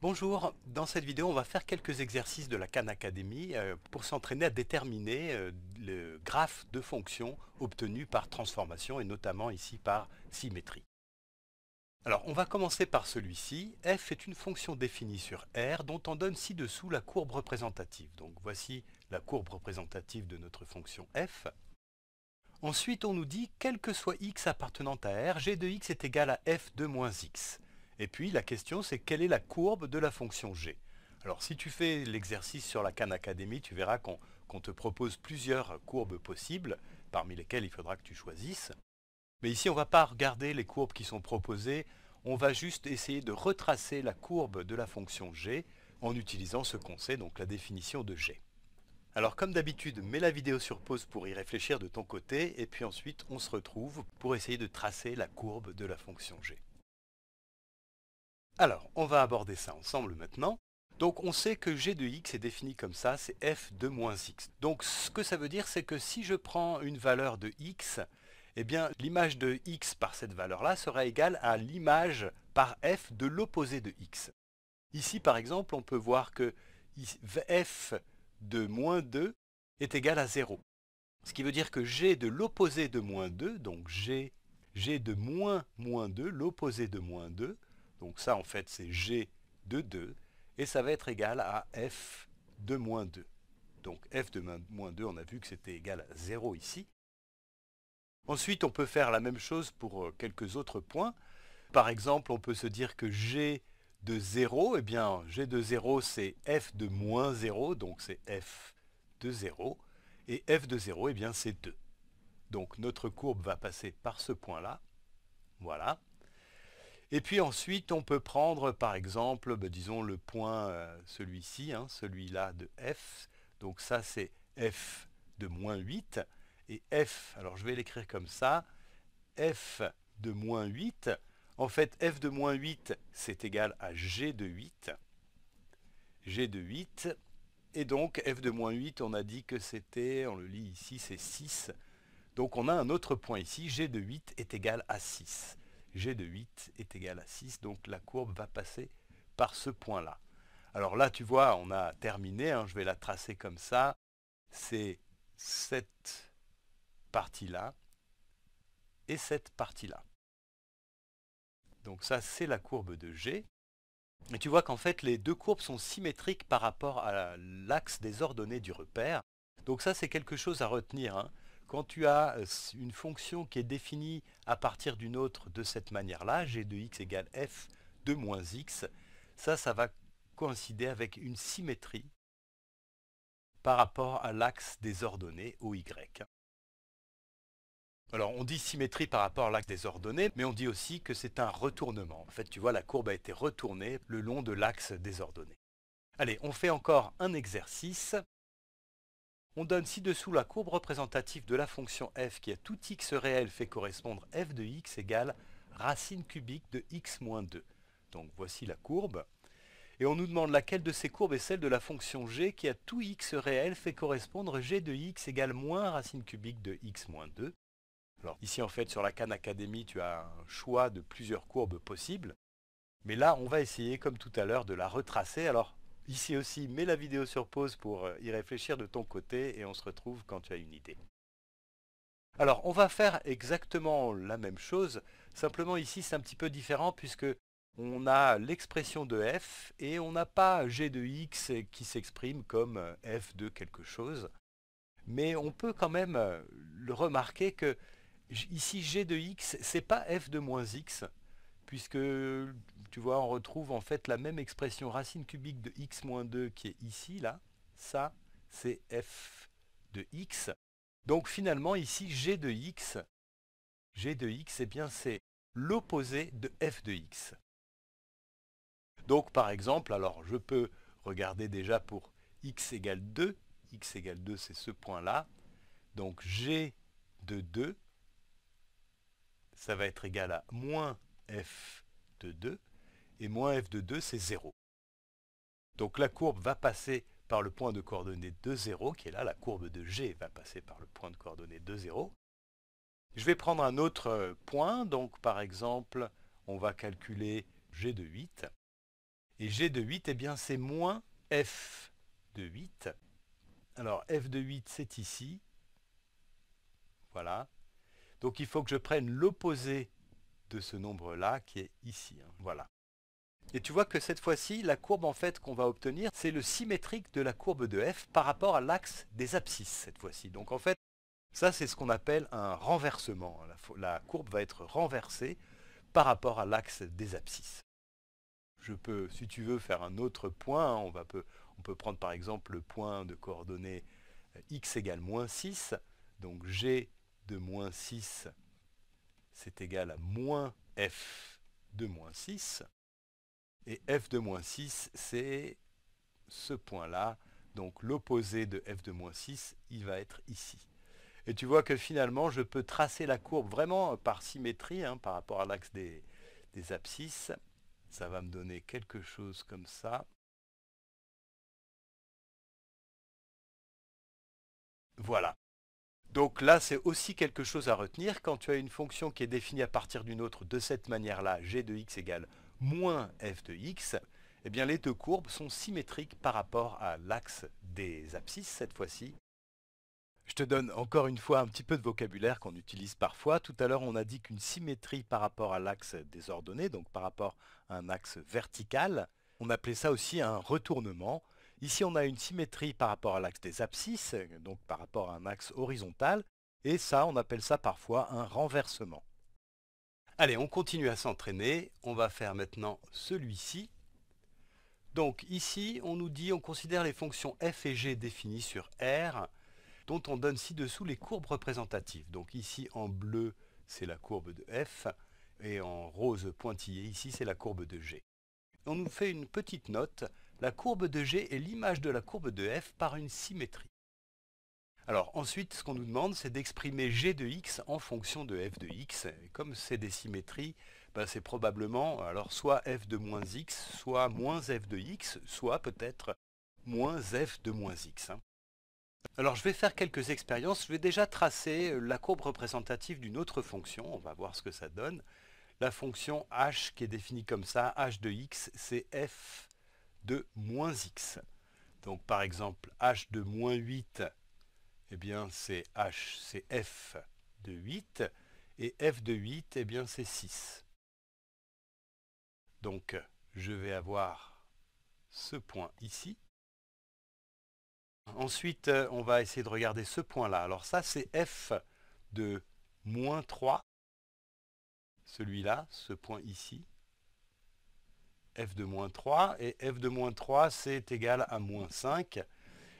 Bonjour, dans cette vidéo on va faire quelques exercices de la Khan Academy euh, pour s'entraîner à déterminer euh, le graphe de fonction obtenu par transformation et notamment ici par symétrie. Alors on va commencer par celui-ci, f est une fonction définie sur R dont on donne ci-dessous la courbe représentative. Donc voici la courbe représentative de notre fonction f. Ensuite on nous dit quel que soit x appartenant à R, g de x est égal à f de moins x. Et puis la question c'est quelle est la courbe de la fonction g Alors si tu fais l'exercice sur la Khan Academy, tu verras qu'on te propose plusieurs courbes possibles, parmi lesquelles il faudra que tu choisisses. Mais ici on ne va pas regarder les courbes qui sont proposées, on va juste essayer de retracer la courbe de la fonction g en utilisant ce qu'on sait, donc la définition de g. Alors comme d'habitude, mets la vidéo sur pause pour y réfléchir de ton côté, et puis ensuite on se retrouve pour essayer de tracer la courbe de la fonction g. Alors, on va aborder ça ensemble maintenant. Donc on sait que g de x est défini comme ça, c'est f de moins x. Donc ce que ça veut dire, c'est que si je prends une valeur de x, eh bien l'image de x par cette valeur-là sera égale à l'image par f de l'opposé de x. Ici, par exemple, on peut voir que f de moins 2 est égal à 0. Ce qui veut dire que g de l'opposé de moins 2, donc g, g de moins moins 2, l'opposé de moins 2, donc ça, en fait, c'est g de 2, et ça va être égal à f de moins 2. Donc f de moins 2, on a vu que c'était égal à 0 ici. Ensuite, on peut faire la même chose pour euh, quelques autres points. Par exemple, on peut se dire que g de 0, et eh bien, g de 0, c'est f de moins 0, donc c'est f de 0. Et f de 0, et eh bien, c'est 2. Donc notre courbe va passer par ce point-là. Voilà. Et puis ensuite, on peut prendre par exemple, bah, disons le point, euh, celui-ci, hein, celui-là de f. Donc ça, c'est f de moins 8. Et f, alors je vais l'écrire comme ça, f de moins 8. En fait, f de moins 8, c'est égal à g de 8. g de 8. Et donc, f de moins 8, on a dit que c'était, on le lit ici, c'est 6. Donc on a un autre point ici, g de 8 est égal à 6 g de 8 est égal à 6, donc la courbe va passer par ce point-là. Alors là, tu vois, on a terminé, hein, je vais la tracer comme ça. C'est cette partie-là et cette partie-là. Donc ça, c'est la courbe de G. Et tu vois qu'en fait, les deux courbes sont symétriques par rapport à l'axe des ordonnées du repère. Donc ça, c'est quelque chose à retenir. Hein quand tu as euh, une fonction qui est définie à partir d'une autre de cette manière-là, g de x égale f de moins x, ça, ça va coïncider avec une symétrie par rapport à l'axe des ordonnées au y. Alors on dit symétrie par rapport à l'axe des ordonnées, mais on dit aussi que c'est un retournement. En fait, tu vois, la courbe a été retournée le long de l'axe des ordonnées. Allez, on fait encore un exercice. On donne ci-dessous la courbe représentative de la fonction f qui à tout x réel fait correspondre f de x égale racine cubique de x moins 2. Donc voici la courbe. Et on nous demande laquelle de ces courbes est celle de la fonction g qui à tout x réel fait correspondre g de x égale moins racine cubique de x moins 2. Alors ici en fait sur la Khan Academy tu as un choix de plusieurs courbes possibles. Mais là on va essayer comme tout à l'heure de la retracer. Alors Ici aussi, mets la vidéo sur pause pour euh, y réfléchir de ton côté et on se retrouve quand tu as une idée. Alors, on va faire exactement la même chose, simplement ici c'est un petit peu différent puisque on a l'expression de f et on n'a pas g de x qui s'exprime comme euh, f de quelque chose. Mais on peut quand même euh, le remarquer que ici g de x, c'est pas f de moins x, puisque tu vois, on retrouve en fait la même expression racine cubique de x-2 moins qui est ici, là, ça, c'est f de x. Donc finalement, ici, g de x, g de x, eh bien, c'est l'opposé de f de x. Donc par exemple, alors je peux regarder déjà pour x égale 2, x égale 2 c'est ce point-là, donc g de 2, ça va être égal à moins f de 2, et moins f de 2, c'est 0. Donc la courbe va passer par le point de coordonnée 2, 0, qui est là, la courbe de G va passer par le point de coordonnée 2, 0. Je vais prendre un autre euh, point, donc par exemple, on va calculer G de 8. Et G de 8, eh bien c'est moins F de 8. Alors F de 8, c'est ici. Voilà. Donc il faut que je prenne l'opposé de ce nombre-là qui est ici. Hein, voilà. Et tu vois que cette fois-ci, la courbe en fait qu'on va obtenir, c'est le symétrique de la courbe de f par rapport à l'axe des abscisses cette fois-ci. Donc en fait, ça c'est ce qu'on appelle un renversement. La, courbe va être renversée par rapport à l'axe des abscisses. Je peux, si tu veux, faire un autre point. Hein. on, va peut, on peut prendre par exemple le point de coordonnées euh, x égale moins 6. Donc g de moins 6 c'est égal à moins f de moins 6. Et f de moins 6, c'est ce point-là. Donc l'opposé de f de moins 6, il va être ici. Et tu vois que finalement, je peux tracer la courbe vraiment par symétrie hein, par rapport à l'axe des, des abscisses. Ça va me donner quelque chose comme ça. Voilà. Donc là, c'est aussi quelque chose à retenir. Quand tu as une fonction qui est définie à partir d'une autre de cette manière-là, g de x égale moins f de x, eh bien les deux courbes sont symétriques par rapport à l'axe des abscisses cette fois-ci. Je te donne encore une fois un petit peu de vocabulaire qu'on utilise parfois. Tout à l'heure, on a dit qu'une symétrie par rapport à l'axe des ordonnées, donc par rapport à un axe vertical, on appelait ça aussi un retournement. Ici, on a une symétrie par rapport à l'axe des abscisses, donc par rapport à un axe horizontal, et ça, on appelle ça parfois un renversement. Allez, on continue à s'entraîner. On va faire maintenant celui-ci. Donc ici, on nous dit, on considère les fonctions f et g définies sur R, dont on donne ci-dessous les courbes représentatives. Donc ici, en bleu, c'est la courbe de f, et en rose pointillé, ici, c'est la courbe de g. On nous fait une petite note la courbe de G est l'image de la courbe de F par une symétrie. Alors ensuite, ce qu'on nous demande, c'est d'exprimer G de x en fonction de f de x. comme c'est des symétries, ben, c'est probablement alors soit f de moins x, soit moins f de x, soit peut-être moins f de moins x. Hein. Alors je vais faire quelques expériences. Je vais déjà tracer euh, la courbe représentative d'une autre fonction. On va voir ce que ça donne. La fonction h qui est définie comme ça, h de x, c'est f moins x. Donc par exemple h de moins 8, et eh bien c'est h, c'est f de 8, et f de 8, et eh bien c'est 6. Donc je vais avoir ce point ici. Ensuite, euh, on va essayer de regarder ce point-là. Alors ça, c'est f de moins 3, celui-là, ce point ici, f de moins 3, et f de moins 3, c'est égal à moins 5.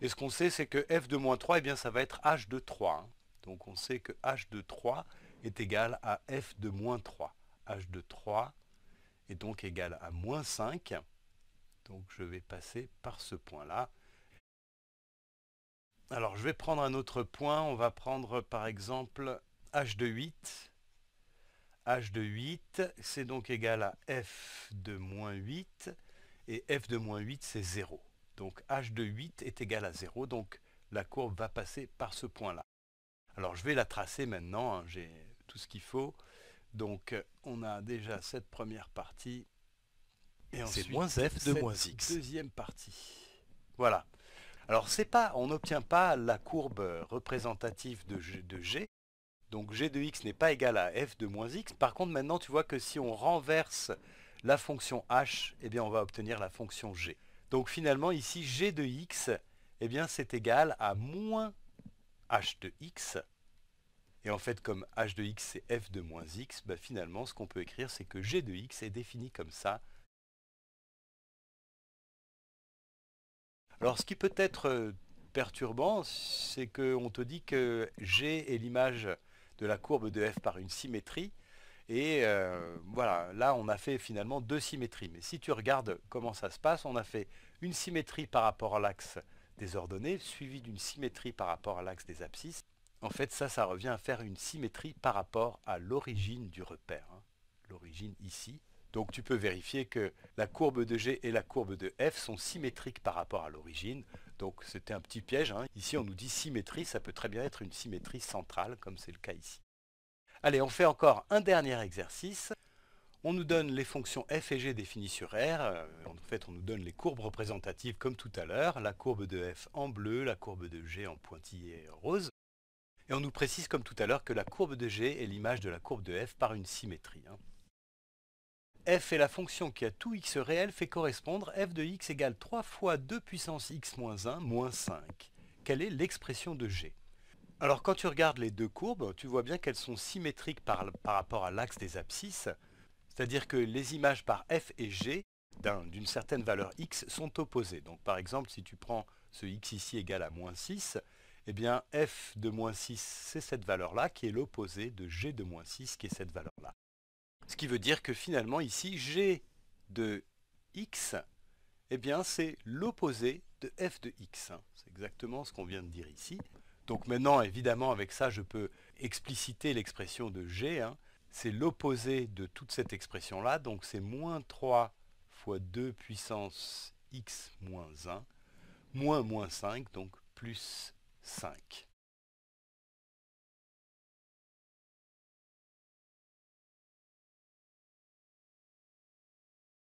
Et ce qu'on sait, c'est que f de moins 3, et eh bien, ça va être h de 3. Donc on sait que h de 3 est égal à f de moins 3. h de 3 est donc égal à moins 5. Donc je vais passer par ce point-là. Alors je vais prendre un autre point. On va prendre par exemple h de 8 h de 8, c'est donc égal à f de moins 8, et f de moins 8 c'est 0. Donc h de 8 est égal à 0, donc la courbe va passer par ce point-là. Alors je vais la tracer maintenant, hein, j'ai tout ce qu'il faut. Donc on a déjà cette première partie, et ensuite moins f de moins x. deuxième partie. Voilà. Alors pas, on n'obtient pas la courbe représentative de g donc g de x n'est pas égal à f de moins x. Par contre, maintenant, tu vois que si on renverse la fonction h, eh bien, on va obtenir la fonction g. Donc finalement, ici, g de x, eh bien, c'est égal à moins h de x. Et en fait, comme h de x, c'est f de moins x, ben, finalement, ce qu'on peut écrire, c'est que g de x est défini comme ça. Alors, ce qui peut être euh, perturbant, c'est qu'on te dit que g est l'image de la courbe de f par une symétrie. Et euh, voilà, là on a fait finalement deux symétries. Mais si tu regardes comment ça se passe, on a fait une symétrie par rapport à l'axe des ordonnées, suivie d'une symétrie par rapport à l'axe des abscisses. En fait, ça, ça revient à faire une symétrie par rapport à l'origine du repère. Hein. L'origine ici. Donc tu peux vérifier que la courbe de G et la courbe de F sont symétriques par rapport à l'origine. Donc c'était un petit piège. Hein. Ici, on nous dit symétrie, ça peut très bien être une symétrie centrale, comme c'est le cas ici. Allez, on fait encore un dernier exercice. On nous donne les fonctions f et g définies sur R. Euh, en fait, on nous donne les courbes représentatives comme tout à l'heure. La courbe de f en bleu, la courbe de g en pointillé rose. Et on nous précise comme tout à l'heure que la courbe de g est l'image de la courbe de f par une symétrie. Hein f est la fonction qui a tout x réel fait correspondre f de x égale 3 fois 2 puissance x moins 1 moins 5. Quelle est l'expression de g Alors quand tu regardes les deux courbes, tu vois bien qu'elles sont symétriques par, rapport à l'axe des abscisses, c'est-à-dire que les images par f et g d'une certaine valeur x sont opposées. Donc par exemple, si tu prends ce x ici égal à moins 6, eh bien f de moins 6, c'est cette valeur-là qui est l'opposé de g de moins 6, qui est cette valeur-là. Ce qui veut dire que finalement ici g de x, eh bien c'est l'opposé de f de x. C'est exactement ce qu'on vient de dire ici. Donc maintenant, évidemment, avec ça, je peux expliciter l'expression de g. Hein. C'est l'opposé de toute cette expression-là, donc c'est moins 3 fois 2 puissance x moins 1, moins moins 5, donc plus 5.